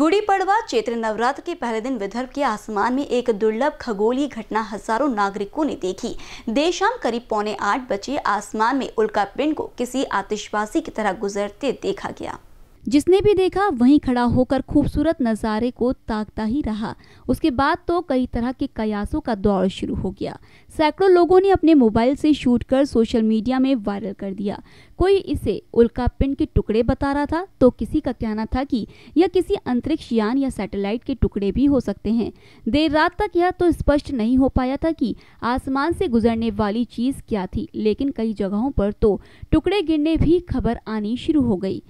गुड़ी पड़वा चैत्र नवरात्र के पहले दिन विदर्भ के आसमान में एक दुर्लभ खगोलीय घटना हजारों नागरिकों ने देखी देर शाम करीब पौने आठ बजे आसमान में उल्का पिंड को किसी आतिशबाजी की तरह गुजरते देखा गया जिसने भी देखा वहीं खड़ा होकर खूबसूरत नज़ारे को ताकता ही रहा उसके बाद तो कई तरह के कयासों का दौर शुरू हो गया सैकड़ों लोगों ने अपने मोबाइल से शूट कर सोशल मीडिया में वायरल कर दिया कोई इसे उल्का पिंड के टुकड़े बता रहा था तो किसी का कहना था कि यह किसी अंतरिक्ष यान या सैटेलाइट के टुकड़े भी हो सकते हैं देर रात तक यह तो स्पष्ट नहीं हो पाया था कि आसमान से गुजरने वाली चीज़ क्या थी लेकिन कई जगहों पर तो टुकड़े गिरने भी खबर आनी शुरू हो गई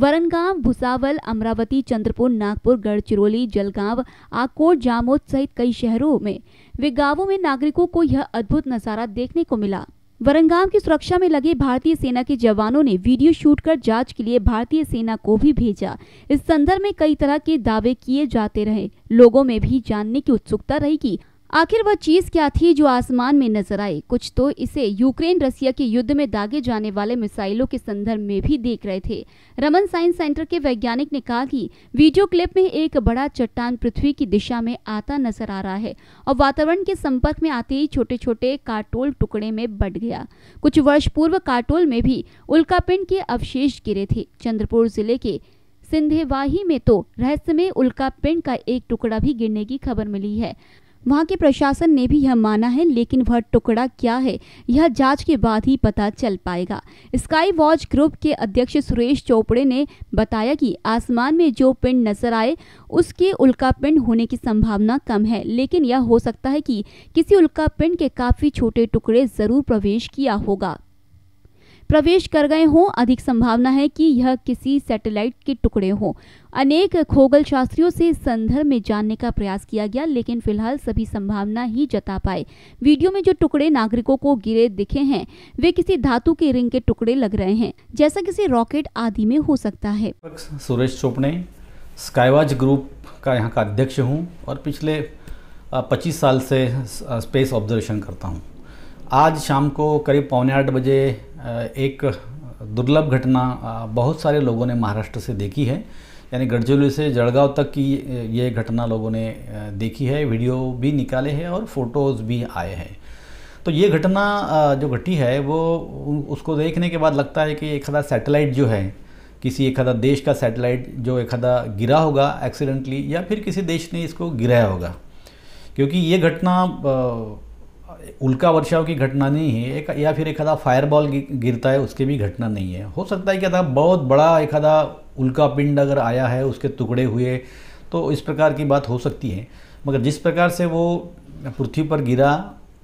वरनगांव भुसावल अमरावती चंद्रपुर नागपुर गढ़चिरौली जलगांव आकोट जामोद सहित कई शहरों में वे गांवों में नागरिकों को यह अद्भुत नजारा देखने को मिला वरंगाम की सुरक्षा में लगे भारतीय सेना के जवानों ने वीडियो शूट कर जांच के लिए भारतीय सेना को भी भेजा इस संदर्भ में कई तरह के दावे किए जाते रहे लोगों में भी जानने की उत्सुकता रही कि आखिर वह चीज क्या थी जो आसमान में नजर आई कुछ तो इसे यूक्रेन रसिया के युद्ध में दागे जाने वाले मिसाइलों के संदर्भ में भी देख रहे थे रमन साइंस सेंटर के वैज्ञानिक ने कहा कि वीडियो क्लिप में एक बड़ा चट्टान पृथ्वी की दिशा में आता नजर आ रहा है और वातावरण के संपर्क में आते ही छोटे छोटे कार्टोल टुकड़े में बट गया कुछ वर्ष पूर्व कार्टोल में भी उल्कापिंड के अवशेष गिरे थे चंद्रपुर जिले के सिंधेवाही में तो रहस्यमय उल्कापिंड का एक टुकड़ा भी गिरने की खबर मिली है वहाँ के प्रशासन ने भी यह माना है लेकिन वह टुकड़ा क्या है यह जांच के बाद ही पता चल पाएगा स्काई वॉच ग्रुप के अध्यक्ष सुरेश चोपड़े ने बताया कि आसमान में जो पिंड नजर आए उसके उल्का पिंड होने की संभावना कम है लेकिन यह हो सकता है कि किसी उल्का पिंड के काफी छोटे टुकड़े जरूर प्रवेश किया होगा प्रवेश कर गए हों अधिक संभावना है कि यह किसी सैटेलाइट के टुकड़े हों अनेक खोगल शास्त्रियों से इस संदर्भ में जानने का प्रयास किया गया लेकिन फिलहाल सभी संभावना ही जता पाए वीडियो में जो टुकड़े नागरिकों को गिरे दिखे हैं वे किसी धातु के रिंग के टुकड़े लग रहे हैं जैसा किसी रॉकेट आदि में हो सकता है सुरेश चोपड़े स्काईवाज ग्रुप का यहाँ का अध्यक्ष हूँ और पिछले पच्चीस साल से स्पेस ऑब्जर्वेशन करता हूँ आज शाम को करीब पौने आठ बजे एक दुर्लभ घटना बहुत सारे लोगों ने महाराष्ट्र से देखी है यानी गढ़चिरौली से जड़गांव तक की ये घटना लोगों ने देखी है वीडियो भी निकाले हैं और फोटोज़ भी आए हैं तो ये घटना जो घटी है वो उसको देखने के बाद लगता है कि एक आधा सैटेलाइट जो है किसी एक आधा देश का सैटेलाइट जो एक आधा गिरा होगा एक्सीडेंटली या फिर किसी देश ने इसको गिराया होगा क्योंकि ये घटना उल्का वर्षाव की घटना नहीं है एक या फिर एखादा फायरबॉल गिरता है उसकी भी घटना नहीं है हो सकता है कि अदा बहुत बड़ा एखादा उल्का पिंड अगर आया है उसके टुकड़े हुए तो इस प्रकार की बात हो सकती है मगर जिस प्रकार से वो पृथ्वी पर गिरा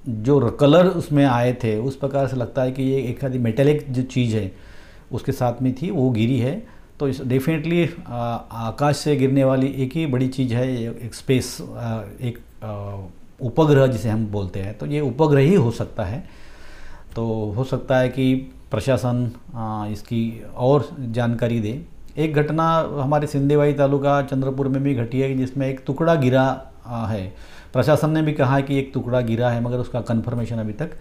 जो कलर उसमें आए थे उस प्रकार से लगता है कि ये एक आधी मेटेलिक जो चीज़ है उसके साथ में थी वो गिरी है तो इस डेफिनेटली आकाश से गिरने वाली एक ही बड़ी चीज़ है एक स्पेस एक आ, उपग्रह जिसे हम बोलते हैं तो ये उपग्रह ही हो सकता है तो हो सकता है कि प्रशासन इसकी और जानकारी दे एक घटना हमारे सिंधेवाई तालुका चंद्रपुर में भी घटी है जिसमें एक टुकड़ा गिरा है प्रशासन ने भी कहा है कि एक टुकड़ा गिरा है मगर उसका कन्फर्मेशन अभी तक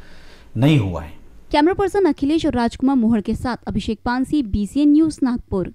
नहीं हुआ है कैमरा पर्सन अखिलेश और राजकुमार मोहर के साथ अभिषेक पानसी बीसीएन न्यूज नागपुर